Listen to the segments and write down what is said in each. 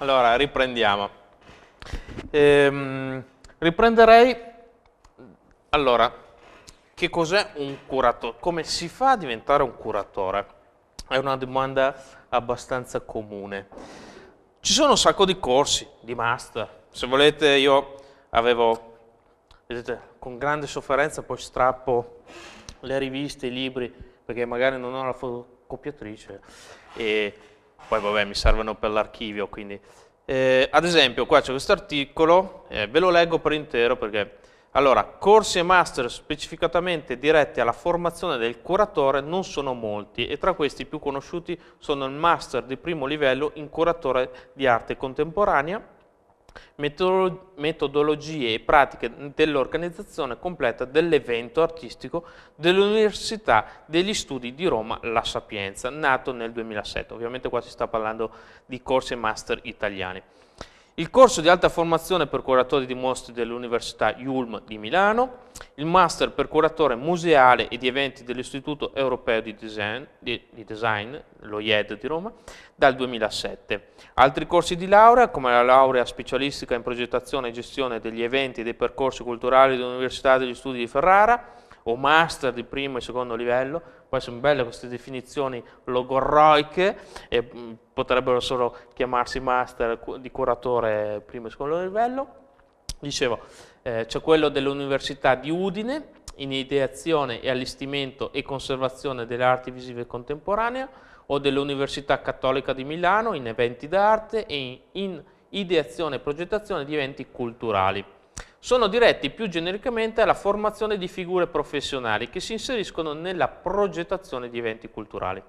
Allora, riprendiamo. Ehm, riprenderei, allora, che cos'è un curatore? Come si fa a diventare un curatore? È una domanda abbastanza comune. Ci sono un sacco di corsi, di master. Se volete io avevo, vedete, con grande sofferenza poi strappo le riviste, i libri, perché magari non ho la fotocopiatrice. E poi vabbè mi servono per l'archivio, quindi... Eh, ad esempio qua c'è questo articolo, eh, ve lo leggo per intero perché... Allora, corsi e master specificatamente diretti alla formazione del curatore non sono molti e tra questi i più conosciuti sono il master di primo livello in curatore di arte contemporanea, metodologie e pratiche dell'organizzazione completa dell'evento artistico dell'Università degli Studi di Roma La Sapienza, nato nel 2007. Ovviamente qua si sta parlando di corsi e master italiani il corso di alta formazione per curatori di mostre dell'Università Ulm di Milano, il master per curatore museale e di eventi dell'Istituto Europeo di Design, di, di Design lo IED di Roma, dal 2007. Altri corsi di laurea, come la laurea specialistica in progettazione e gestione degli eventi e dei percorsi culturali dell'Università degli Studi di Ferrara, o master di primo e secondo livello, poi sono belle queste definizioni logorroiche, e mm, potrebbero solo chiamarsi master di curatore primo e secondo livello. Dicevo, eh, c'è quello dell'Università di Udine, in ideazione e allestimento e conservazione delle arti visive contemporanee, o dell'Università Cattolica di Milano in eventi d'arte e in, in ideazione e progettazione di eventi culturali sono diretti più genericamente alla formazione di figure professionali che si inseriscono nella progettazione di eventi culturali.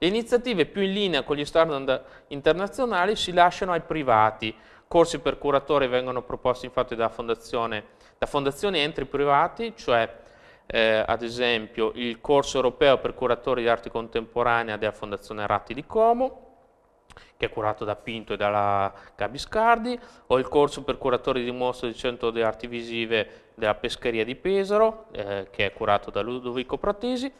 Le iniziative più in linea con gli standard internazionali si lasciano ai privati, corsi per curatori vengono proposti infatti da, fondazioni e entri privati, cioè eh, ad esempio il corso europeo per curatori di arte contemporanea della Fondazione Ratti di Como, che è curato da Pinto e dalla Gabiscardi, ho il corso per curatori di mostre del Centro di Arti Visive della Pescheria di Pesaro, eh, che è curato da Ludovico Pratesi.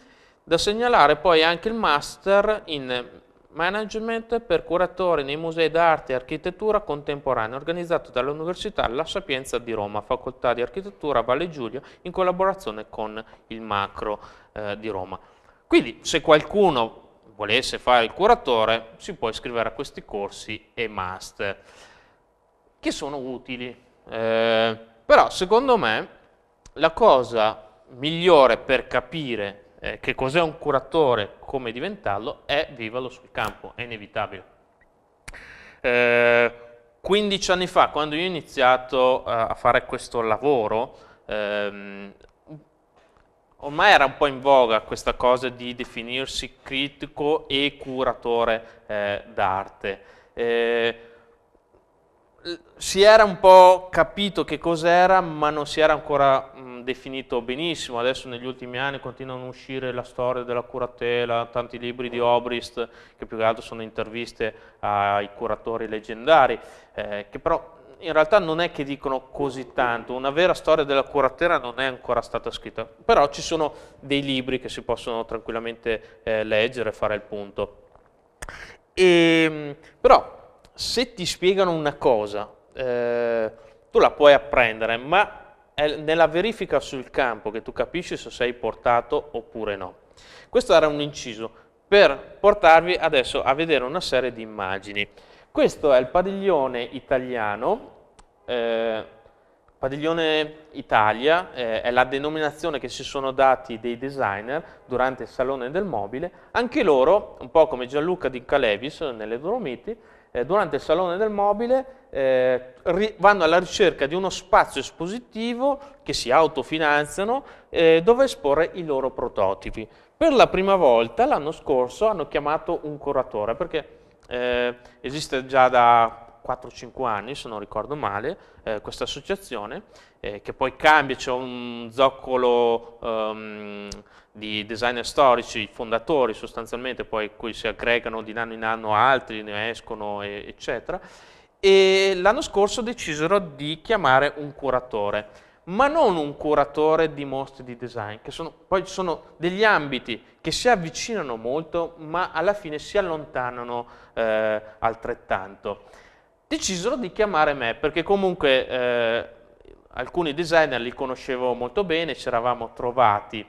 Da segnalare poi anche il Master in Management per curatori nei musei d'arte e architettura contemporanea organizzato dall'Università La Sapienza di Roma, Facoltà di Architettura Valle Giulia in collaborazione con il Macro eh, di Roma. Quindi se qualcuno volesse fare il curatore, si può iscrivere a questi corsi e master, che sono utili. Eh, però secondo me la cosa migliore per capire eh, che cos'è un curatore, come diventarlo, è vivalo sul campo, è inevitabile. Eh, 15 anni fa, quando io ho iniziato eh, a fare questo lavoro, ehm, ormai era un po' in voga questa cosa di definirsi critico e curatore eh, d'arte. Eh, si era un po' capito che cos'era, ma non si era ancora mh, definito benissimo. Adesso negli ultimi anni continuano a uscire la storia della curatela, tanti libri di Obrist, che più che altro sono interviste ai curatori leggendari, eh, che però in realtà non è che dicono così tanto, una vera storia della curatela non è ancora stata scritta, però ci sono dei libri che si possono tranquillamente eh, leggere e fare il punto. E, ehm, però se ti spiegano una cosa, eh, tu la puoi apprendere, ma è nella verifica sul campo che tu capisci se sei portato oppure no. Questo era un inciso per portarvi adesso a vedere una serie di immagini. Questo è il padiglione italiano, eh, padiglione Italia eh, è la denominazione che si sono dati dei designer durante il Salone del Mobile, anche loro, un po' come Gianluca di Calevis nelle Dolomiti, eh, durante il Salone del Mobile eh, vanno alla ricerca di uno spazio espositivo che si autofinanziano eh, dove esporre i loro prototipi. Per la prima volta l'anno scorso hanno chiamato un curatore perché eh, esiste già da 4-5 anni, se non ricordo male, eh, questa associazione, eh, che poi cambia, c'è un zoccolo um, di designer storici, fondatori sostanzialmente, poi cui si aggregano di anno in anno altri, ne escono, e, eccetera. E l'anno scorso decisero di chiamare un curatore, ma non un curatore di mostri di design, che sono, poi sono degli ambiti che si avvicinano molto ma alla fine si allontanano eh, altrettanto. Decisero di chiamare me perché comunque eh, alcuni designer li conoscevo molto bene, ci eravamo trovati,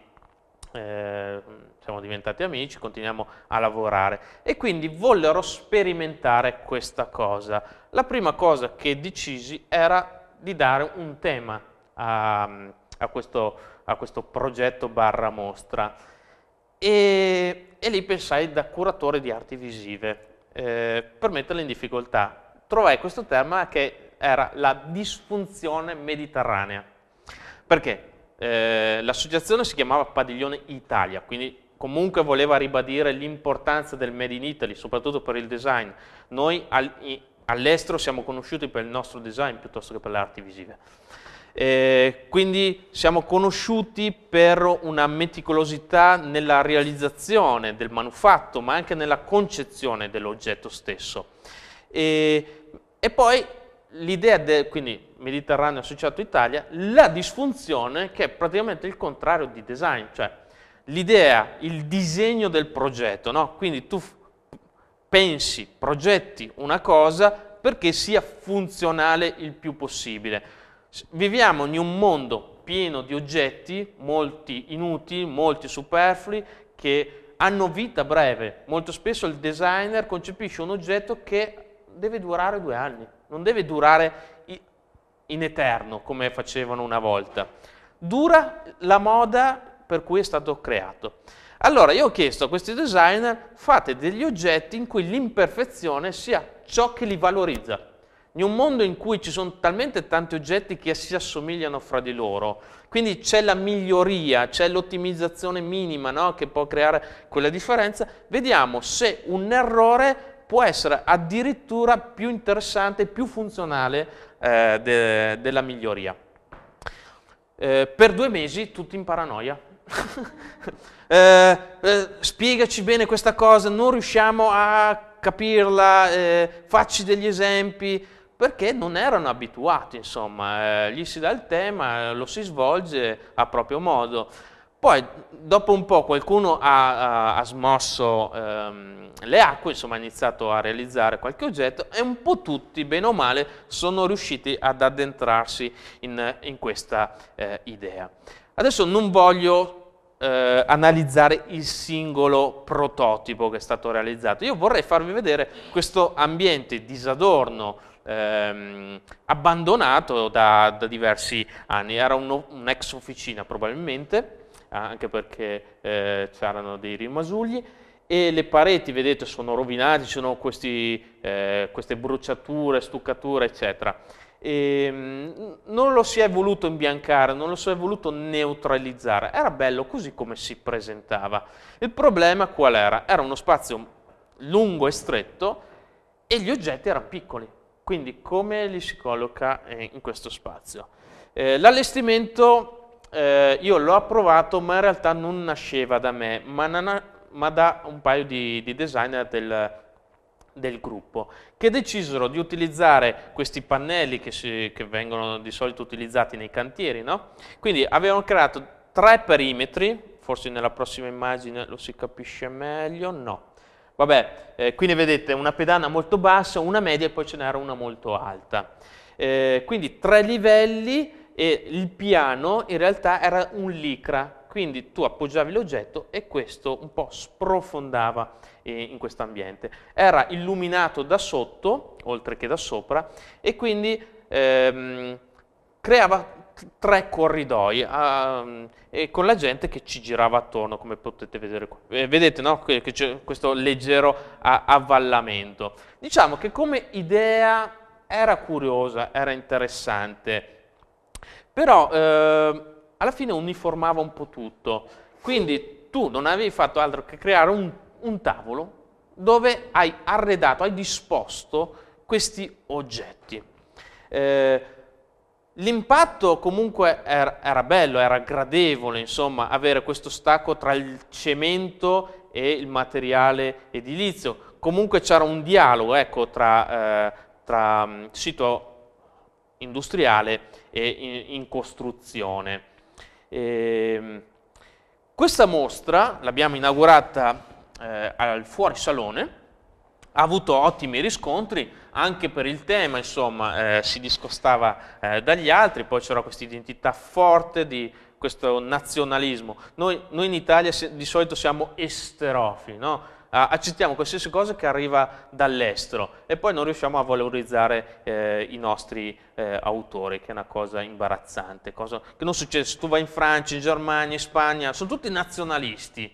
eh, siamo diventati amici, continuiamo a lavorare e quindi vollero sperimentare questa cosa. La prima cosa che decisi era di dare un tema a, a, questo, a questo progetto barra mostra e, e lì pensai da curatore di arti visive, eh, per metterle in difficoltà. Trovai questo tema che era la disfunzione mediterranea, perché eh, l'associazione si chiamava Padiglione Italia, quindi comunque voleva ribadire l'importanza del Made in Italy, soprattutto per il design. Noi all'estero siamo conosciuti per il nostro design piuttosto che per le arti visive. Eh, quindi siamo conosciuti per una meticolosità nella realizzazione del manufatto, ma anche nella concezione dell'oggetto stesso. E, e poi l'idea del, quindi Mediterraneo associato Italia, la disfunzione che è praticamente il contrario di design, cioè l'idea, il disegno del progetto, no? Quindi tu pensi, progetti una cosa perché sia funzionale il più possibile Viviamo in un mondo pieno di oggetti, molti inutili, molti superflui, che hanno vita breve. Molto spesso il designer concepisce un oggetto che deve durare due anni, non deve durare in eterno come facevano una volta. Dura la moda per cui è stato creato. Allora io ho chiesto a questi designer fate degli oggetti in cui l'imperfezione sia ciò che li valorizza in un mondo in cui ci sono talmente tanti oggetti che si assomigliano fra di loro, quindi c'è la miglioria, c'è l'ottimizzazione minima no? che può creare quella differenza, vediamo se un errore può essere addirittura più interessante, più funzionale eh, de, della miglioria. Eh, per due mesi tutti in paranoia. Eh, eh, spiegaci bene questa cosa, non riusciamo a capirla, eh, facci degli esempi perché non erano abituati, insomma, eh, gli si dà il tema, lo si svolge a proprio modo. Poi dopo un po' qualcuno ha, ha, smosso ehm, le acque, insomma ha iniziato a realizzare qualche oggetto e un po' tutti, bene o male, sono riusciti ad addentrarsi in, in questa eh, idea. Adesso non voglio eh, analizzare il singolo prototipo che è stato realizzato, io vorrei farvi vedere questo ambiente disadorno ehm, abbandonato da, da, diversi anni, era un'ex un officina probabilmente, anche perché eh, c'erano dei rimasugli, e le pareti, vedete, sono rovinate, ci sono questi, eh, queste bruciature, stuccature, eccetera. E, ehm, non lo si è voluto imbiancare, non lo si è voluto neutralizzare, era bello così come si presentava. Il problema qual era? Era uno spazio lungo e stretto e gli oggetti erano piccoli. Quindi come li si colloca eh, in questo spazio? Eh, L'allestimento eh, io l'ho approvato ma in realtà non nasceva da me, ma, ma da un paio di, di designer del, del gruppo, che decisero di utilizzare questi pannelli che, si, che vengono di solito utilizzati nei cantieri, no? quindi avevano creato tre perimetri, forse nella prossima immagine lo si capisce meglio, no, Vabbè, eh, qui ne vedete una pedana molto bassa, una media e poi ce n'era una molto alta. Eh, quindi tre livelli e il piano in realtà era un licra, quindi tu appoggiavi l'oggetto e questo un po' sprofondava eh, in questo ambiente. Era illuminato da sotto, oltre che da sopra, e quindi ehm, creava tre corridoi um, e con la gente che ci girava attorno come potete vedere qua. Eh, vedete no? che, c'è questo leggero avvallamento. Diciamo che come idea era curiosa, era interessante, però eh, alla fine uniformava un po' tutto, quindi tu non avevi fatto altro che creare un, un tavolo dove hai arredato, hai disposto questi oggetti. Eh, L'impatto comunque era, era, bello, era gradevole, insomma, avere questo stacco tra il cemento e il materiale edilizio. Comunque c'era un dialogo ecco, tra, eh, tra mm, sito industriale e in, in costruzione. E, ehm, questa mostra l'abbiamo inaugurata eh, al fuori salone, ha avuto ottimi riscontri, anche per il tema, insomma, eh, si discostava eh, dagli altri, poi c'era questa identità forte di questo nazionalismo. Noi, noi in Italia se, di solito siamo esterofili, no? accettiamo qualsiasi cosa che arriva dall'estero e poi non riusciamo a valorizzare eh, i nostri eh, autori, che è una cosa imbarazzante, cosa che non succede se tu vai in Francia, in Germania, in Spagna, sono tutti nazionalisti,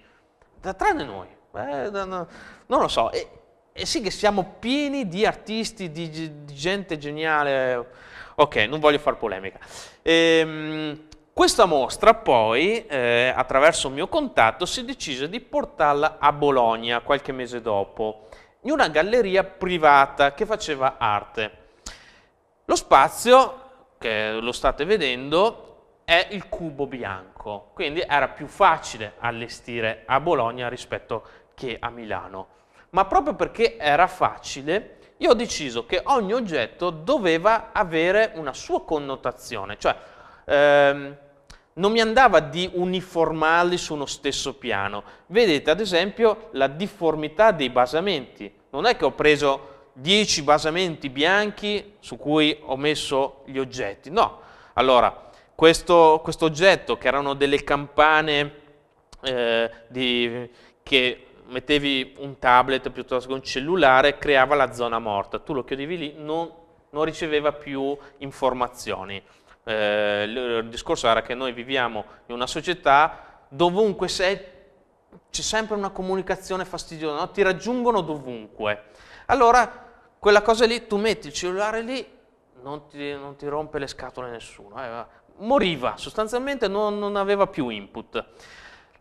tranne noi, eh, non lo so. E, eh sì che siamo pieni di artisti, di, di gente geniale, ok, non voglio fare polemica. Ehm, questa mostra poi, eh, attraverso un mio contatto, si decise di portarla a Bologna qualche mese dopo, in una galleria privata che faceva arte. Lo spazio, che lo state vedendo, è il cubo bianco, quindi era più facile allestire a Bologna rispetto che a Milano ma proprio perché era facile, io ho deciso che ogni oggetto doveva avere una sua connotazione, cioè ehm, non mi andava di uniformarli su uno stesso piano. Vedete ad esempio la difformità dei basamenti, non è che ho preso 10 basamenti bianchi su cui ho messo gli oggetti, no. Allora, questo, questo oggetto che erano delle campane eh, di, che mettevi un tablet piuttosto che un cellulare, creava la zona morta. Tu lo chiudevi lì, non, non riceveva più informazioni. Eh, il discorso era che noi viviamo in una società dovunque sei, c'è sempre una comunicazione fastidiosa, no? ti raggiungono dovunque. Allora, quella cosa lì, tu metti il cellulare lì, non ti, non ti rompe le scatole nessuno. Eh, moriva, sostanzialmente non, non aveva più input.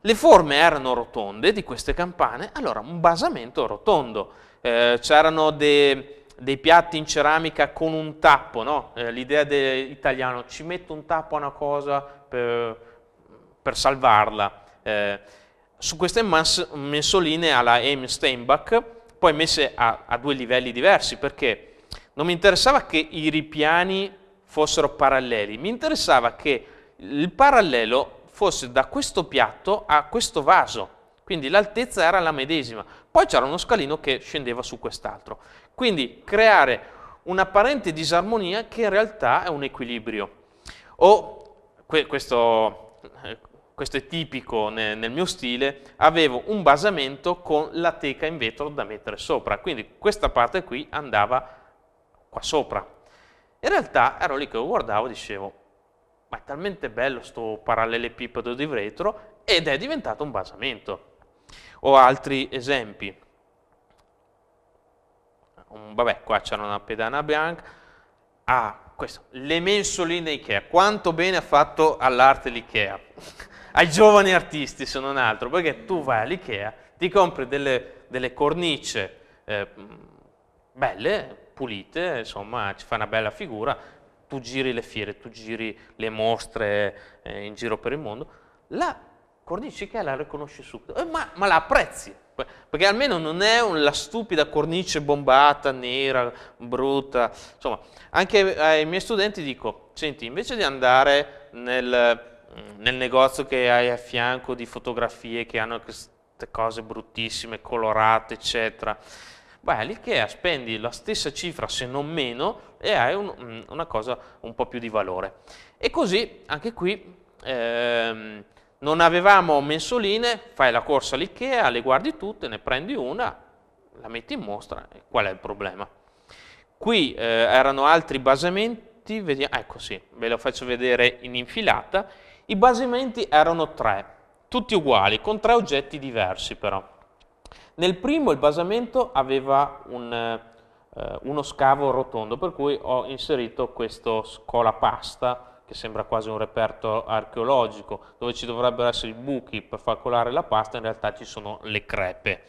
Le forme erano rotonde di queste campane, allora un basamento rotondo. Eh, c'erano de, dei piatti in ceramica con un tappo, no? eh, l'idea dell'italiano ci metto un tappo a una cosa per, per salvarla. Eh, su queste mans, mensoline alla Amy Steinbach, poi messe a, a due livelli diversi, perché non mi interessava che i ripiani fossero paralleli, mi interessava che il parallelo fosse da questo piatto a questo vaso, quindi l'altezza era la medesima. Poi c'era uno scalino che scendeva su quest'altro. Quindi creare un'apparente disarmonia che in realtà è un equilibrio. O que questo, questo, è tipico nel, nel mio stile, avevo un basamento con la teca in vetro da mettere sopra, quindi questa parte qui andava qua sopra. In realtà ero lì che lo guardavo e dicevo, ma è talmente bello sto parallelepipedo di vetro ed è diventato un basamento. Ho altri esempi. Um, vabbè, qua c'era una pedana bianca. Ah, questo, le mensoline Ikea. Quanto bene ha fatto all'arte l'Ikea? Ai giovani artisti, se non altro, perché tu vai all'Ikea, ti compri delle, delle cornice eh, belle, pulite, insomma, ci fa una bella figura, tu giri le fiere, tu giri le mostre eh, in giro per il mondo, la cornice che la riconosci subito, eh, ma, ma, la apprezzi, perché almeno non è la stupida cornice bombata, nera, brutta. Insomma, anche ai miei studenti dico, senti, invece di andare nel, nel negozio che hai a fianco di fotografie che hanno queste cose bruttissime, colorate, eccetera, Beh, all'IKEA spendi la stessa cifra se non meno e hai un, mm, una cosa un po' più di valore. E così anche qui ehm, non avevamo mensoline, fai la corsa all'IKEA, le guardi tutte, ne prendi una, la metti in mostra, qual è il problema? Qui eh, erano altri basamenti, vediamo, ah, ecco sì, ve lo faccio vedere in infilata, i basamenti erano tre, tutti uguali, con tre oggetti diversi però. Nel primo il basamento aveva un, eh, uno scavo rotondo, per cui ho inserito questo scolapasta, che sembra quasi un reperto archeologico, dove ci dovrebbero essere i buchi per far colare la pasta, in realtà ci sono le crepe.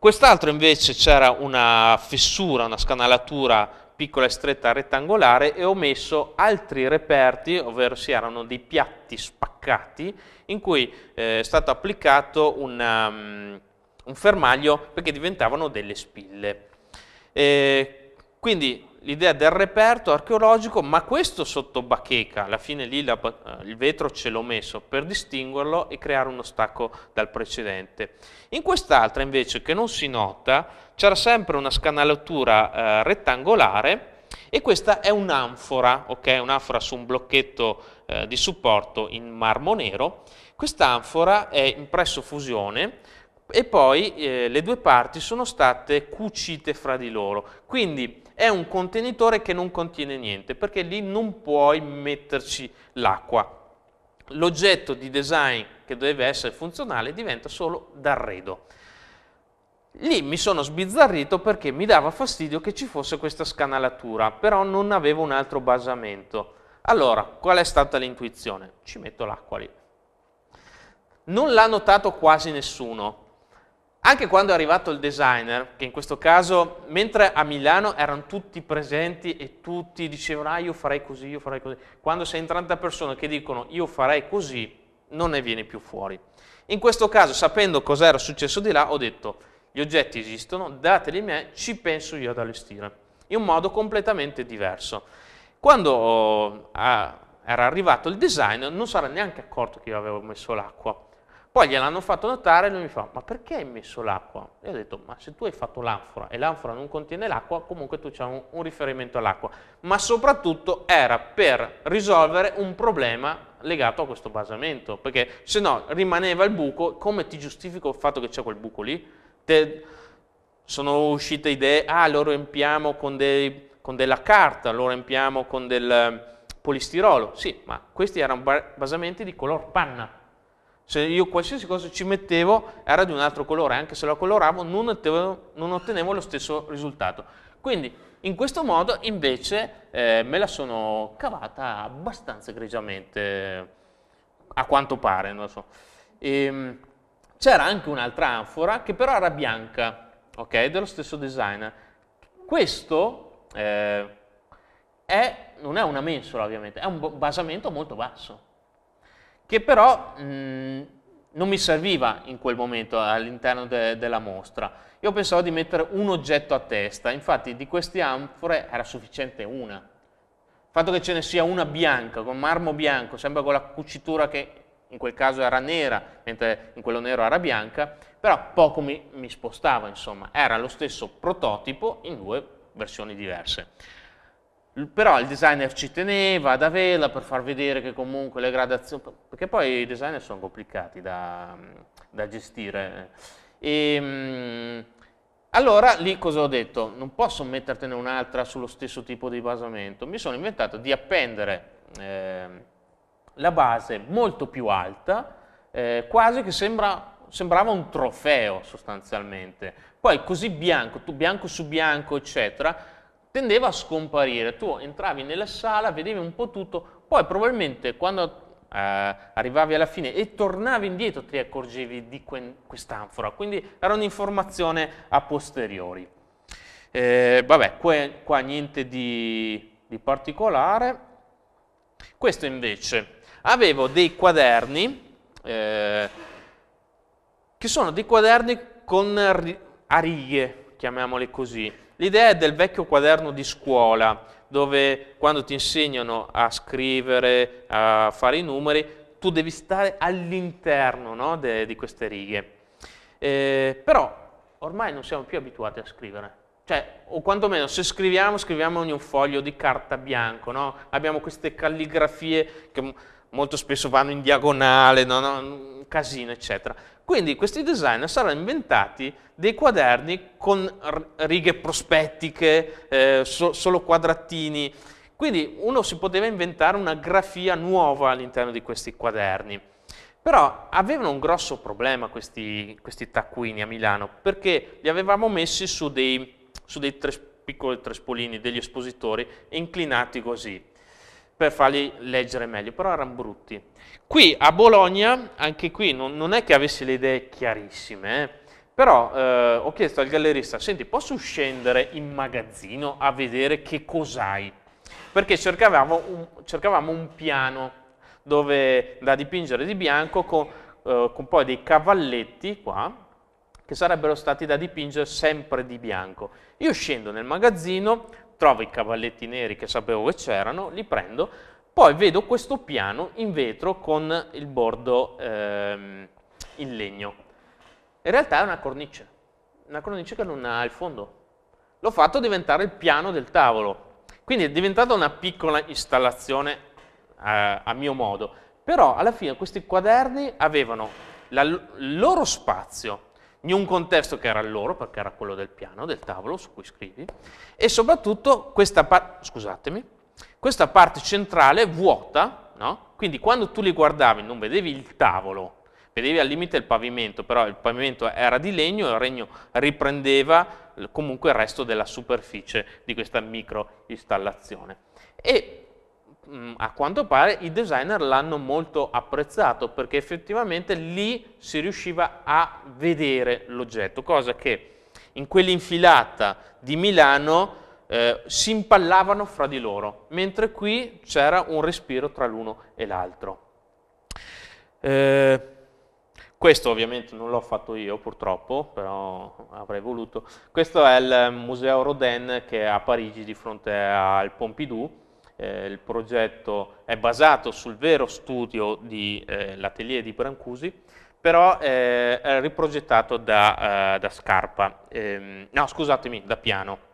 Quest'altro invece c'era una fessura, una scanalatura piccola e stretta rettangolare e ho messo altri reperti, ovvero si erano dei piatti spaccati in cui eh, è stato applicato una, mm, un fermaglio perché diventavano delle spille. Eh, quindi l'idea del reperto archeologico, ma questo sotto bacheca, alla fine lì la, il vetro ce l'ho messo per distinguerlo e creare uno stacco dal precedente. In quest'altra invece che non si nota c'era sempre una scanalatura eh, rettangolare e questa è un'anfora, ok? Un'anfora su un blocchetto eh, di supporto in marmo nero. Quest'anfora è in presso fusione, e poi eh, le due parti sono state cucite fra di loro. Quindi è un contenitore che non contiene niente, perché lì non puoi metterci l'acqua. L'oggetto di design che deve essere funzionale diventa solo d'arredo. Lì mi sono sbizzarrito perché mi dava fastidio che ci fosse questa scanalatura, però non avevo un altro basamento. Allora, qual è stata l'intuizione? Ci metto l'acqua lì. Non l'ha notato quasi nessuno, anche quando è arrivato il designer, che in questo caso, mentre a Milano erano tutti presenti e tutti dicevano ah io farei così, io farei così, quando sei in 30 persone che dicono io farei così, non ne vieni più fuori. In questo caso, sapendo cos'era successo di là, ho detto gli oggetti esistono, dateli a me, ci penso io ad allestire, in un modo completamente diverso. Quando ah, era arrivato il designer, non sarà neanche accorto che io avevo messo l'acqua, poi gliel'hanno fatto notare e lui mi fa, ma perché hai messo l'acqua? E io ho detto, ma se tu hai fatto l'anfora e l'anfora non contiene l'acqua, comunque tu c'è un, un riferimento all'acqua. Ma soprattutto era per risolvere un problema legato a questo basamento, perché se no rimaneva il buco, come ti giustifico il fatto che c'è quel buco lì? Te, sono uscite idee, ah lo riempiamo con, dei, con della carta, lo riempiamo con del eh, polistirolo, sì, ma questi erano basamenti di color panna, se io qualsiasi cosa ci mettevo era di un altro colore, anche se lo coloravo non ottenevo, non ottenevo lo stesso risultato. Quindi in questo modo invece eh, me la sono cavata abbastanza egregiamente, a quanto pare, non so. Ehm, c'era anche un'altra anfora che però era bianca, ok, dello stesso design. Questo eh, è, non è una mensola ovviamente, è un basamento molto basso che però mh, mm, non mi serviva in quel momento all'interno de della mostra. Io pensavo di mettere un oggetto a testa, infatti di queste anfore era sufficiente una. Il fatto che ce ne sia una bianca, con marmo bianco, sempre con la cucitura che in quel caso era nera, mentre in quello nero era bianca, però poco mi, mi spostava, insomma, era lo stesso prototipo in due versioni diverse però il designer ci teneva ad averla per far vedere che comunque le gradazioni, perché poi i designer sono complicati da, da gestire. E, ehm, allora lì cosa ho detto? Non posso mettertene un'altra sullo stesso tipo di basamento, mi sono inventato di appendere eh, la base molto più alta, eh, quasi che sembra, sembrava un trofeo sostanzialmente. Poi così bianco, bianco su bianco eccetera, tendeva a scomparire. Tu entravi nella sala, vedevi un po' tutto, poi probabilmente quando eh, arrivavi alla fine e tornavi indietro ti accorgevi di que quest'anfora, quindi era un'informazione a posteriori. Eh, vabbè, que, qua niente di, di particolare. Questo invece, avevo dei quaderni, eh, che sono dei quaderni con a righe, chiamiamole così, L'idea è del vecchio quaderno di scuola, dove quando ti insegnano a scrivere, a fare i numeri, tu devi stare all'interno no, di queste righe. Eh, però ormai non siamo più abituati a scrivere. Cioè, o quantomeno se scriviamo, scriviamo ogni un foglio di carta bianco, no? Abbiamo queste calligrafie che molto spesso vanno in diagonale, no, no, un casino, eccetera. Quindi questi designer saranno inventati dei quaderni con righe prospettiche, eh, so, solo quadratini. Quindi uno si poteva inventare una grafia nuova all'interno di questi quaderni. Però avevano un grosso problema questi, questi taccuini a Milano, perché li avevamo messi su dei, su dei tres, piccoli trespolini, degli espositori, inclinati così per farli leggere meglio, però erano brutti. Qui a Bologna, anche qui non, non è che avessi le idee chiarissime, eh, però eh, ho chiesto al gallerista, senti posso scendere in magazzino a vedere che cos'hai? Perché cercavamo un, cercavamo un piano dove, da dipingere di bianco con, eh, con poi dei cavalletti qua, che sarebbero stati da dipingere sempre di bianco. Io scendo nel magazzino, trovo i cavalletti neri che sapevo che c'erano, li prendo, poi vedo questo piano in vetro con il bordo ehm, in legno. In realtà è una cornice, una cornice che non ha il fondo. L'ho fatto diventare il piano del tavolo, quindi è diventata una piccola installazione eh, a mio modo, però alla fine questi quaderni avevano il loro spazio, in un contesto che era il loro, perché era quello del piano, del tavolo su cui scrivi, e soprattutto questa, par questa parte centrale vuota, no? quindi quando tu li guardavi non vedevi il tavolo, vedevi al limite il pavimento, però il pavimento era di legno e il regno riprendeva comunque il resto della superficie di questa micro installazione. E Mm, a quanto pare i designer l'hanno molto apprezzato perché effettivamente lì si riusciva a vedere l'oggetto, cosa che in quell'infilata di Milano eh, si impallavano fra di loro, mentre qui c'era un respiro tra l'uno e l'altro. Eh, questo ovviamente non l'ho fatto io purtroppo, però avrei voluto. Questo è il Museo Rodin che è a Parigi di fronte al Pompidou eh, il progetto è basato sul vero studio dell'atelier eh, di Brancusi, però eh, è riprogettato da, eh, da Scarpa, ehm, no scusatemi, da Piano.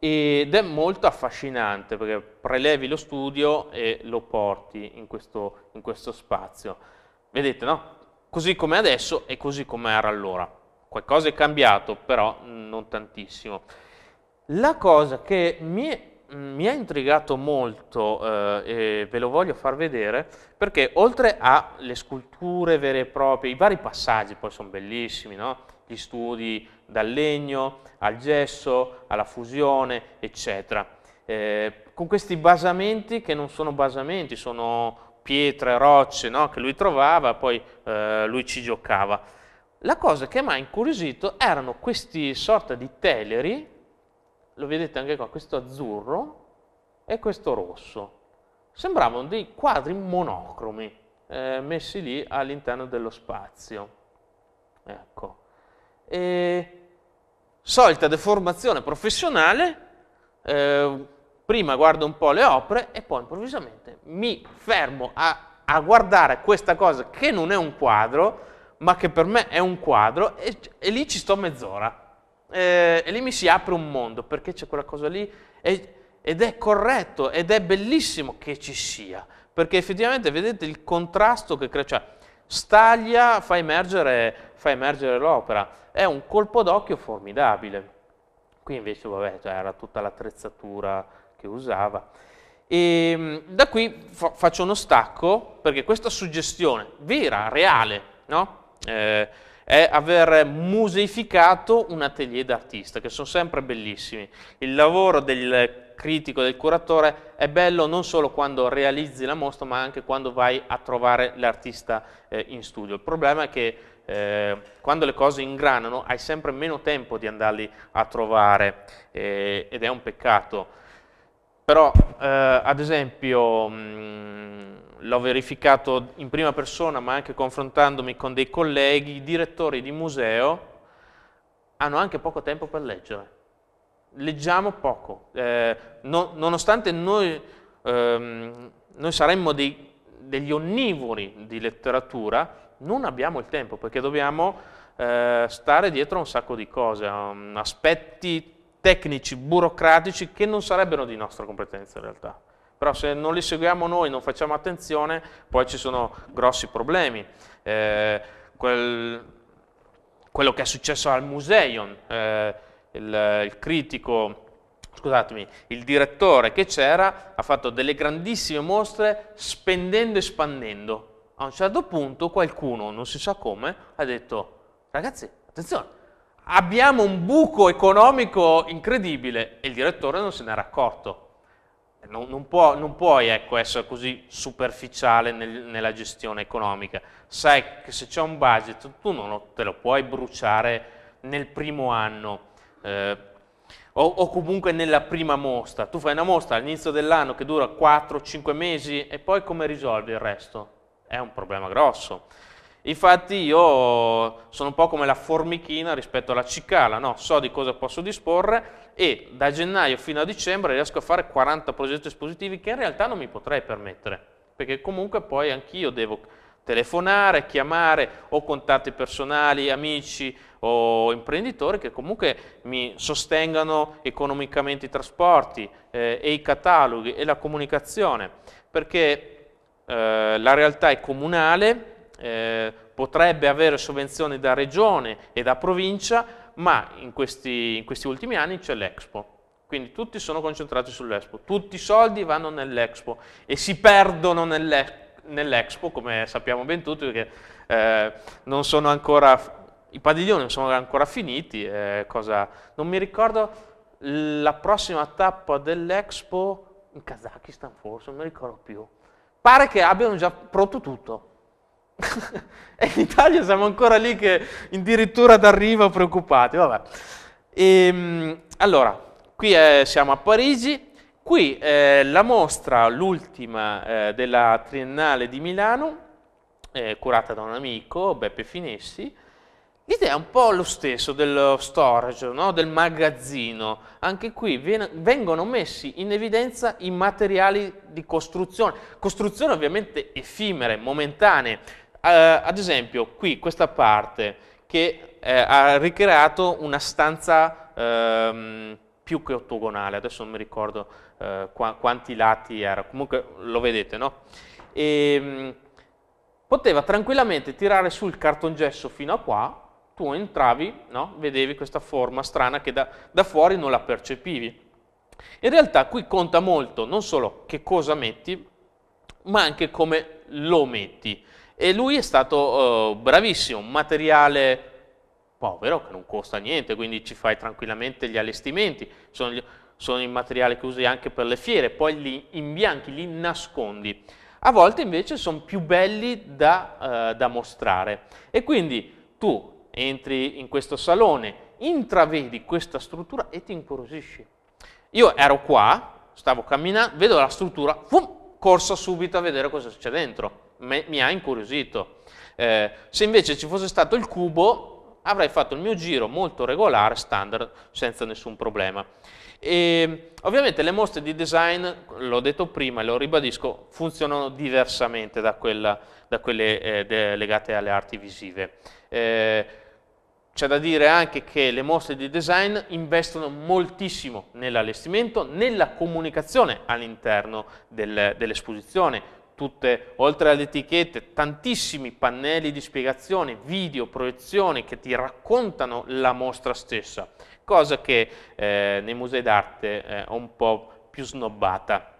Ed è molto affascinante perché prelevi lo studio e lo porti in questo, in questo spazio. Vedete, no? Così come adesso e così come era allora. Qualcosa è cambiato, però non tantissimo. La cosa che mi Mm, mi ha intrigato molto eh, e ve lo voglio far vedere perché oltre alle sculture vere e proprie, i vari passaggi poi sono bellissimi, no? gli studi dal legno al gesso, alla fusione, eccetera. Eh, con questi basamenti che non sono basamenti, sono pietre, rocce no? che lui trovava, poi eh, lui ci giocava. La cosa che mi ha incuriosito erano questi sorta di teleri lo vedete anche qua, questo azzurro e questo rosso. Sembravano dei quadri monocromi eh, messi lì all'interno dello spazio. Ecco. E, solita deformazione professionale, eh, prima guardo un po' le opere e poi improvvisamente mi fermo a, a, guardare questa cosa che non è un quadro, ma che per me è un quadro e, e lì ci sto mezz'ora eh, e lì mi si apre un mondo perché c'è quella cosa lì e, ed è corretto ed è bellissimo che ci sia, perché effettivamente vedete il contrasto che crea, cioè staglia, fa emergere, fa emergere l'opera, è un colpo d'occhio formidabile. Qui invece vabbè, cioè era tutta l'attrezzatura che usava. E ehm, da qui fa- faccio uno stacco perché questa suggestione vera, reale, no? eh, è aver museificato un atelier d'artista, che sono sempre bellissimi. Il lavoro del critico, del curatore, è bello non solo quando realizzi la mostra, ma anche quando vai a trovare l'artista eh, in studio. Il problema è che eh, quando le cose ingranano hai sempre meno tempo di andarli a trovare eh, ed è un peccato. Però, eh, ad esempio, mm, l'ho verificato in prima persona, ma anche confrontandomi con dei colleghi, i direttori di museo hanno anche poco tempo per leggere. Leggiamo poco. Eh, no, nonostante noi, ehm, noi saremmo dei, degli onnivori di letteratura, non abbiamo il tempo perché dobbiamo eh, stare dietro a un sacco di cose, a mm, aspetti tecnici, burocratici che non sarebbero di nostra competenza in realtà. Però se non li seguiamo noi, non facciamo attenzione, poi ci sono grossi problemi. Eh, quel, quello che è successo al Museion, eh, il, il critico scusatemi, il direttore che c'era ha fatto delle grandissime mostre spendendo e spandendo. A un certo punto qualcuno, non si sa come, ha detto ragazzi, attenzione, abbiamo un buco economico incredibile e il direttore non se n'era accorto. Non, non, può, non puoi ecco, essere così superficiale nel, nella gestione economica. Sai che se c'è un budget tu non te lo puoi bruciare nel primo anno eh, o, o, comunque nella prima mostra. Tu fai una mostra all'inizio dell'anno che dura 4-5 mesi e poi come risolvi il resto? È un problema grosso. Infatti io sono un po' come la formichina rispetto alla cicala, no? so di cosa posso disporre e da gennaio fino a dicembre riesco a fare 40 progetti espositivi che in realtà non mi potrei permettere, perché comunque poi anch'io devo telefonare, chiamare ho contatti personali, amici o imprenditori che comunque mi sostengano economicamente i trasporti eh, e i cataloghi e la comunicazione, perché eh, la realtà è comunale, eh, potrebbe avere sovvenzioni da regione e da provincia, ma in questi, in questi ultimi anni c'è l'Expo. Quindi tutti sono concentrati sull'Expo, tutti i soldi vanno nell'Expo e si perdono nell'Expo, come sappiamo ben tutti, perché eh, non sono ancora, i padiglioni non sono ancora finiti, eh, cosa, non mi ricordo la prossima tappa dell'Expo in Kazakistan forse, non mi ricordo più. Pare che abbiano già pronto tutto, e in Italia siamo ancora lì che addirittura d'arrivo preoccupati, vabbè. E, ehm, allora, qui eh, siamo a Parigi, qui è eh, la mostra, l'ultima eh, della Triennale di Milano, eh, curata da un amico, Beppe Finessi, L'idea è un po' lo stesso del storage, no? del magazzino. Anche qui vengono messi in evidenza i materiali di costruzione. Costruzione ovviamente effimere, momentanee. Eh, ad esempio, qui questa parte che eh, ha ricreato una stanza ehm, più che ottagonale, adesso non mi ricordo eh, qua, quanti lati era, comunque lo vedete, no? E, ehm, mh, poteva tranquillamente tirare sul cartongesso fino a qua, tu entravi, no? vedevi questa forma strana che da, da fuori non la percepivi. In realtà qui conta molto non solo che cosa metti, ma anche come lo metti. E lui è stato eh, bravissimo, un materiale povero che non costa niente, quindi ci fai tranquillamente gli allestimenti, sono, gli, sono il materiale che usi anche per le fiere, poi li imbianchi, li nascondi. A volte invece sono più belli da, eh, da mostrare e quindi tu entri in questo salone, intravedi questa struttura e ti incuriosisci. Io ero qua, stavo camminando, vedo la struttura, fum, corso subito a vedere cosa c'è dentro me, mi ha incuriosito. Eh, se invece ci fosse stato il cubo, avrei fatto il mio giro molto regolare, standard, senza nessun problema. E, ovviamente le mostre di design, l'ho detto prima e lo ribadisco, funzionano diversamente da, quella, da quelle eh, de, legate alle arti visive. Eh, c'è da dire anche che le mostre di design investono moltissimo nell'allestimento, nella comunicazione all'interno del, dell'esposizione, tutte, oltre alle etichette, tantissimi pannelli di spiegazione, video, proiezioni che ti raccontano la mostra stessa, cosa che eh, nei musei d'arte eh, è un po' più snobbata.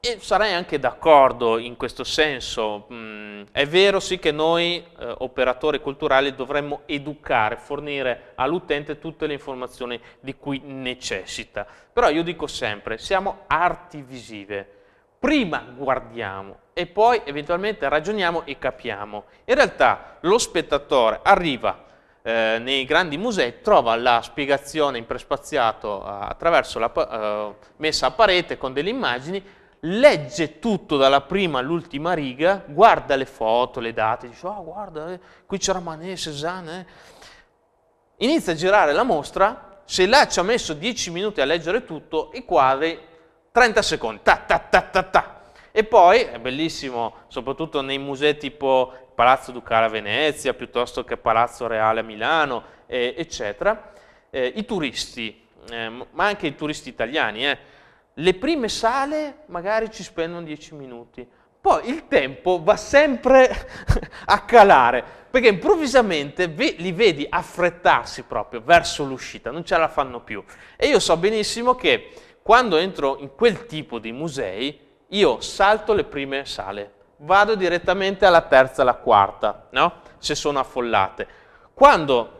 E sarei anche d'accordo in questo senso, mm, è vero sì che noi eh, operatori culturali dovremmo educare, fornire all'utente tutte le informazioni di cui necessita, però io dico sempre, siamo arti visive, prima guardiamo e poi eventualmente ragioniamo e capiamo. In realtà lo spettatore arriva eh, nei grandi musei, trova la spiegazione in prespaziato eh, attraverso la eh, messa a parete con delle immagini, legge tutto dalla prima all'ultima riga, guarda le foto, le date, dice oh, guarda eh, qui c'era Manet, Cézanne, eh. inizia a girare la mostra, se là ci ha messo 10 minuti a leggere tutto, i quadri 30 secondi, ta ta ta ta ta. E poi è bellissimo, soprattutto nei musei tipo Palazzo Ducale a Venezia, piuttosto che Palazzo Reale a Milano, eh, eccetera, eh, i turisti, eh, ma anche i turisti italiani, eh. le prime sale magari ci spendono 10 minuti, poi il tempo va sempre a calare, perché improvvisamente ve, li vedi affrettarsi proprio verso l'uscita, non ce la fanno più. E io so benissimo che quando entro in quel tipo di musei, io salto le prime sale, vado direttamente alla terza, alla quarta, no? se sono affollate. Quando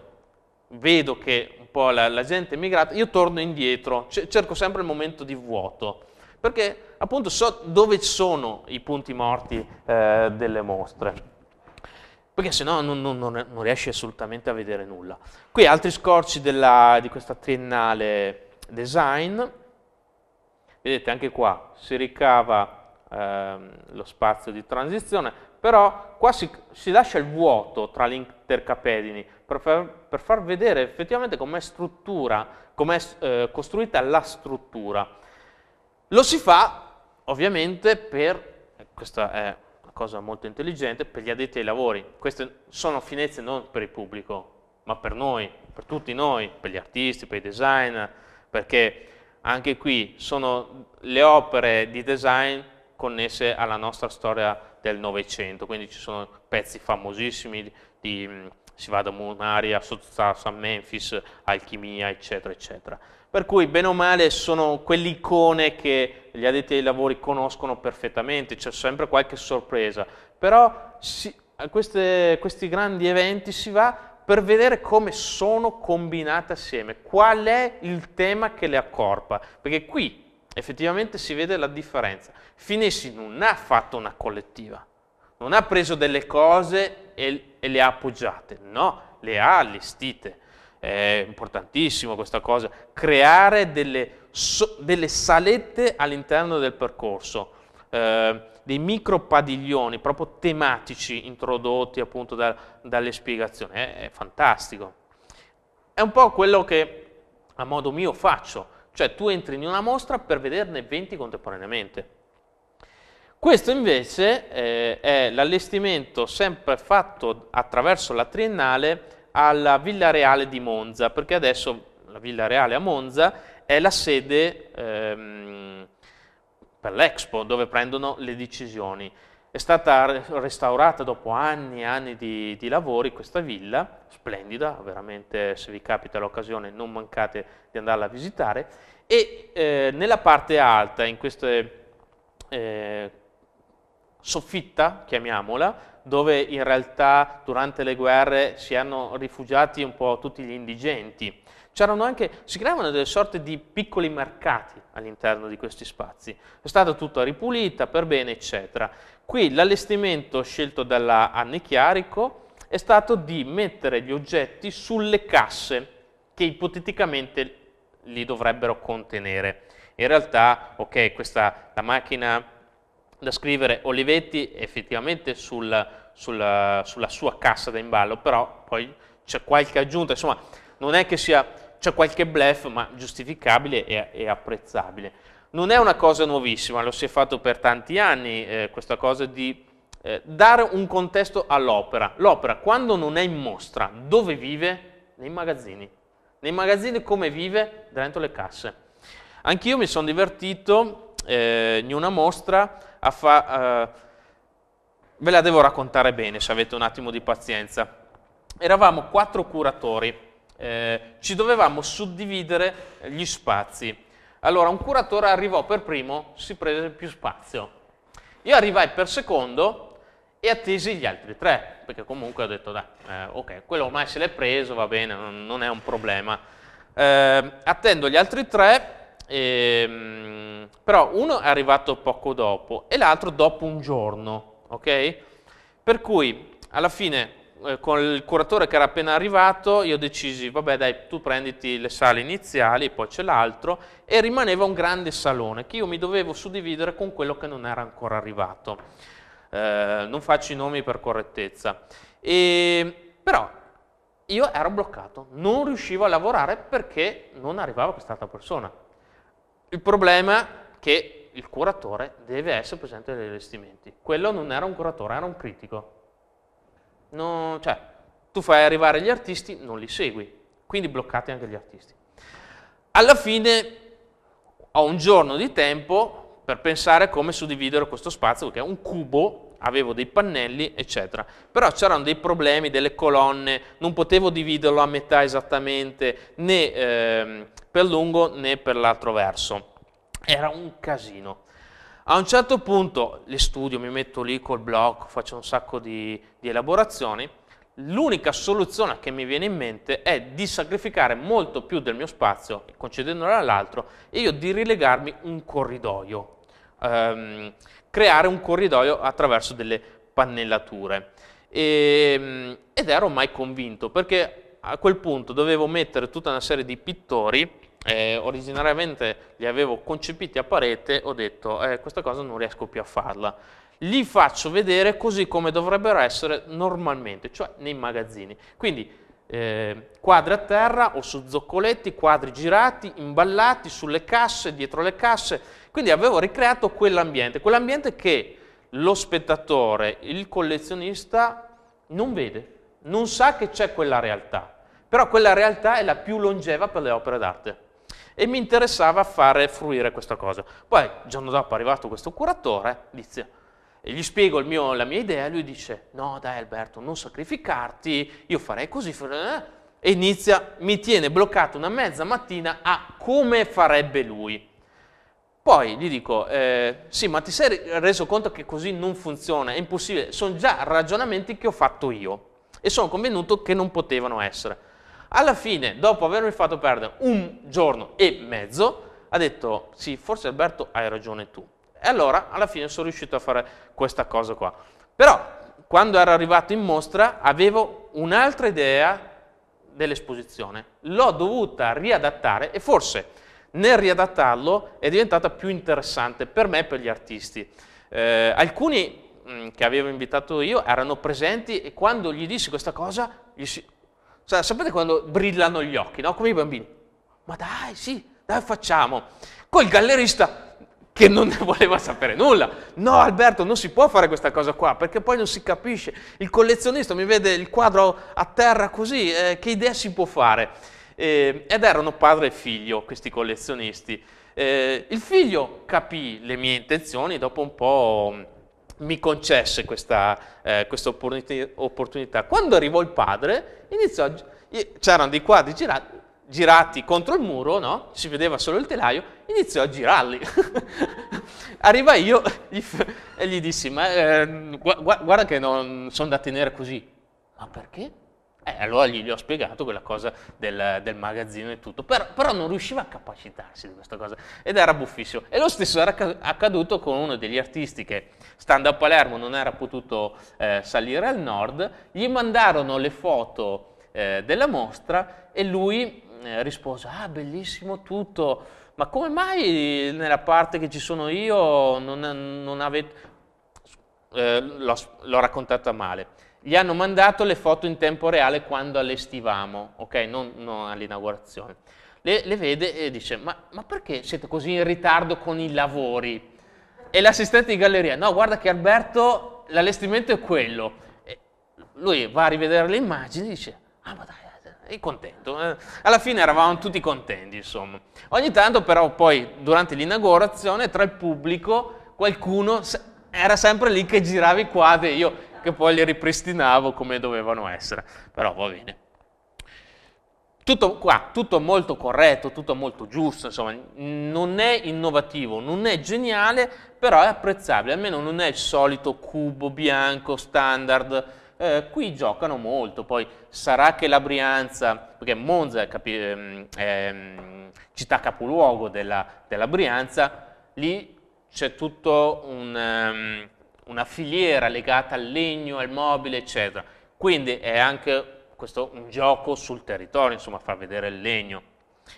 vedo che un po' la, la gente è migrata, io torno indietro, cerco sempre il momento di vuoto, perché appunto so dove sono i punti morti eh, delle mostre perché sennò non, non, non, riesci assolutamente a vedere nulla. Qui altri scorci della, di questa triennale design, Vedete anche qua si ricava ehm, lo spazio di transizione, però qua si, si lascia il vuoto tra gli intercapedini per far, per far vedere effettivamente com'è struttura, com'è eh, costruita la struttura. Lo si fa ovviamente per, eh, questa è una cosa molto intelligente, per gli addetti ai lavori. Queste sono finezze non per il pubblico, ma per noi, per tutti noi, per gli artisti, per i designer, perché anche qui sono le opere di design connesse alla nostra storia del Novecento, quindi ci sono pezzi famosissimi di, mm, si va da Munari a San Memphis, Alchimia, eccetera, eccetera. Per cui, bene o male, sono quelle icone che gli addetti ai lavori conoscono perfettamente, c'è sempre qualche sorpresa, però si, a queste, questi grandi eventi si va per vedere come sono combinate assieme, qual è il tema che le accorpa, perché qui effettivamente si vede la differenza. Finessi non ha fatto una collettiva, non ha preso delle cose e, e le ha appoggiate, no, le ha allestite. È importantissimo questa cosa, creare delle, so, delle salette all'interno del percorso. Eh, dei micro padiglioni proprio tematici introdotti appunto da, dalle spiegazioni, è, è fantastico. È un po' quello che a modo mio faccio, cioè tu entri in una mostra per vederne 20 contemporaneamente. Questo invece eh, è l'allestimento sempre fatto attraverso la triennale alla Villa Reale di Monza, perché adesso la Villa Reale a Monza è la sede ehm, per l'Expo, dove prendono le decisioni. È stata restaurata dopo anni e anni di, di lavori questa villa, splendida, veramente se vi capita l'occasione non mancate di andarla a visitare, e eh, nella parte alta, in questa eh, soffitta, chiamiamola, dove in realtà durante le guerre si erano rifugiati un po' tutti gli indigenti. C'erano Anche, si creavano delle sorte di piccoli mercati all'interno di questi spazi. È stata tutta ripulita, per bene, eccetera. Qui l'allestimento scelto dalla Anne Chiarico è stato di mettere gli oggetti sulle casse che ipoteticamente li dovrebbero contenere. In realtà, ok, questa, la macchina da scrivere Olivetti effettivamente sul, sulla, sulla sua cassa da imballo, però poi c'è qualche aggiunta, insomma non è che sia c'è qualche blef, ma giustificabile e, e, apprezzabile. Non è una cosa nuovissima, lo si è fatto per tanti anni, eh, questa cosa di eh, dare un contesto all'opera. L'opera, quando non è in mostra, dove vive? Nei magazzini. Nei magazzini come vive? Dentro le casse. Anch'io mi sono divertito eh, in una mostra a fare eh, Ve la devo raccontare bene se avete un attimo di pazienza. Eravamo quattro curatori, eh, ci dovevamo suddividere gli spazi. Allora un curatore arrivò per primo, si prese più spazio. Io arrivai per secondo e attesi gli altri tre, perché comunque ho detto, dai, eh, ok, quello ormai se l'è preso, va bene, non, non è un problema. Eh, attendo gli altri tre, e, ehm, però uno è arrivato poco dopo e l'altro dopo un giorno ok? Per cui alla fine eh, con il curatore che era appena arrivato io decisi, vabbè dai, tu prenditi le sale iniziali, poi c'è l'altro, e rimaneva un grande salone che io mi dovevo suddividere con quello che non era ancora arrivato. Eh, non faccio i nomi per correttezza. E, però io ero bloccato, non riuscivo a lavorare perché non arrivava quest'altra persona. Il problema è che il curatore deve essere presente negli allestimenti. Quello non era un curatore, era un critico. Non, cioè, tu fai arrivare gli artisti, non li segui, quindi bloccate anche gli artisti. Alla fine ho un giorno di tempo per pensare come suddividere questo spazio, perché è un cubo, avevo dei pannelli, eccetera. Però c'erano dei problemi, delle colonne, non potevo dividerlo a metà esattamente, né eh, per lungo né per l'altro verso era un casino. A un certo punto le studio, mi metto lì col blog, faccio un sacco di, di elaborazioni. L'unica soluzione che mi viene in mente è di sacrificare molto più del mio spazio, concedendolo all'altro, e io di rilegarmi un corridoio, ehm, creare un corridoio attraverso delle pannellature. E, ehm, ed ero mai convinto, perché a quel punto dovevo mettere tutta una serie di pittori eh, originariamente li avevo concepiti a parete, ho detto eh, questa cosa non riesco più a farla. Li faccio vedere così come dovrebbero essere normalmente, cioè nei magazzini. Quindi eh, quadri a terra o su zoccoletti, quadri girati, imballati sulle casse, dietro le casse. Quindi avevo ricreato quell'ambiente, quell'ambiente che lo spettatore, il collezionista non vede, non sa che c'è quella realtà. Però quella realtà è la più longeva per le opere d'arte e mi interessava fare fruire questa cosa. Poi, il giorno dopo è arrivato questo curatore, dice, e gli spiego mio, la mia idea, lui dice, no dai Alberto, non sacrificarti, io farei così, e inizia, mi tiene bloccato una mezza mattina a come farebbe lui. Poi gli dico, eh, sì, ma ti sei reso conto che così non funziona, è impossibile, sono già ragionamenti che ho fatto io e sono convenuto che non potevano essere. Alla fine, dopo avermi fatto perdere un giorno e mezzo, ha detto sì, forse Alberto hai ragione tu. E allora alla fine sono riuscito a fare questa cosa qua. Però quando ero arrivato in mostra avevo un'altra idea dell'esposizione, l'ho dovuta riadattare e forse nel riadattarlo è diventata più interessante per me e per gli artisti. Eh, alcuni mh, mm, che avevo invitato io erano presenti e quando gli dissi questa cosa, gli si, cioè, sapete quando brillano gli occhi, no? Come i bambini. Ma dai, sì, dai, facciamo. Col gallerista che non ne voleva sapere nulla. No, Alberto, non si può fare questa cosa qua, perché poi non si capisce. Il collezionista mi vede il quadro a terra così, eh, che idea si può fare? Eh, ed erano padre e figlio, questi collezionisti. Eh, il figlio capì le mie intenzioni dopo un po' mi concesse questa, eh, questa opportunità. Quando arrivò il padre, iniziò, c'erano dei quadri girati, girati contro il muro, no? si vedeva solo il telaio, iniziò a girarli. Arriva io gli e gli dissi, ma eh, guarda che non sono da tenere così. Ma perché? Eh, allora gli ho spiegato quella cosa del, del magazzino e tutto, però, però, non riusciva a capacitarsi di questa cosa ed era buffissimo. E lo stesso era accaduto con uno degli artisti che, stando a Palermo, non era potuto eh, salire al nord, gli mandarono le foto eh, della mostra e lui eh, rispose, ah bellissimo tutto, ma come mai nella parte che ci sono io non, non avete... Eh, l'ho raccontata male gli hanno mandato le foto in tempo reale quando allestivamo, ok? Non, non all'inaugurazione. Le, le, vede e dice, ma, ma, perché siete così in ritardo con i lavori? E l'assistente di galleria, no, guarda che Alberto, l'allestimento è quello. E lui va a rivedere le immagini e dice, ah ma dai, è eh, contento. Eh. Alla fine eravamo tutti contenti, insomma. Ogni tanto però poi, durante l'inaugurazione, tra il pubblico, qualcuno era sempre lì che girava i quadri. Io che poi li ripristinavo come dovevano essere, però va bene. Tutto qua, tutto molto corretto, tutto molto giusto, insomma, non è innovativo, non è geniale, però è apprezzabile, almeno non è il solito cubo bianco standard, eh, qui giocano molto, poi sarà che la Brianza, perché Monza è, capi, è ehm, ehm, città capoluogo della, della Brianza, lì c'è tutto un... Um, una filiera legata al legno, al mobile, eccetera. Quindi è anche questo un gioco sul territorio, insomma, far vedere il legno.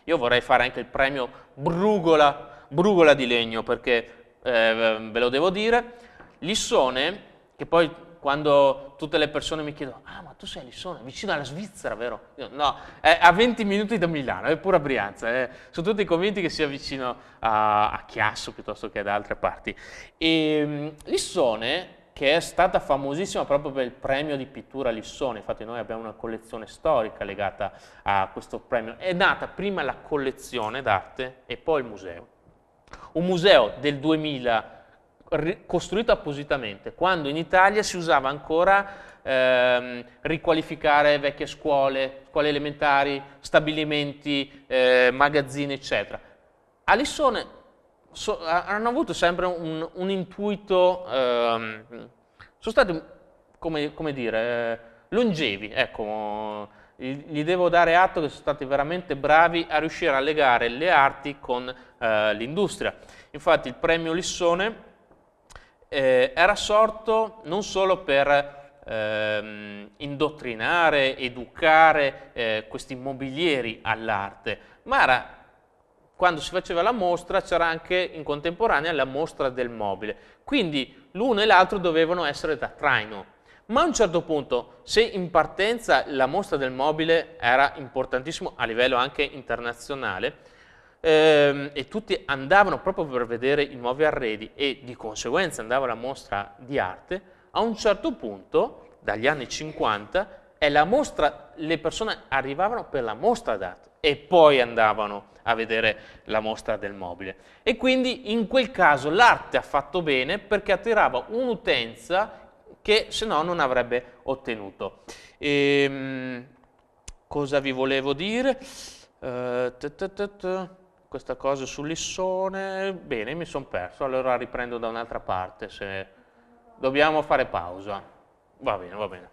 Io vorrei fare anche il premio Brugola, Brugola di legno, perché eh, ve lo devo dire, Lissone, che poi quando tutte le persone mi chiedono, ah ma tu sei a Lissona, vicino alla Svizzera, vero? Io, no, è a 20 minuti da Milano, è pura Brianza, è, eh. sono tutti convinti che sia vicino a, a Chiasso piuttosto che ad altre parti. E, ehm, Lissone, che è stata famosissima proprio per il premio di pittura Lissone, infatti noi abbiamo una collezione storica legata a questo premio, è nata prima la collezione d'arte e poi il museo. Un museo del 2000 costruito appositamente, quando in Italia si usava ancora ehm, riqualificare vecchie scuole, scuole elementari, stabilimenti, eh, magazzini, eccetera. Alissone so, hanno avuto sempre un, un intuito, ehm, sono stati, come, come dire, eh, longevi, ecco, gli devo dare atto che sono stati veramente bravi a riuscire a legare le arti con eh, l'industria. Infatti il premio Lissone eh, era sorto non solo per ehm, indottrinare, educare eh, questi mobilieri all'arte, ma era quando si faceva la mostra c'era anche in contemporanea la mostra del mobile. Quindi l'uno e l'altro dovevano essere da traino. Ma a un certo punto, se in partenza la mostra del mobile era importantissima a livello anche internazionale, ehm, e tutti andavano proprio per vedere i nuovi arredi e di conseguenza andava la mostra di arte, a un certo punto, dagli anni 50, mostra, le persone arrivavano per la mostra d'arte e poi andavano a vedere la mostra del mobile. E quindi in quel caso l'arte ha fatto bene perché attirava un'utenza che se no non avrebbe ottenuto. E, ehm, cosa vi volevo dire? Uh, t -t -t questa cosa sull'issone, bene, mi sono perso, allora riprendo da un'altra parte, se dobbiamo fare pausa. Va bene, va bene.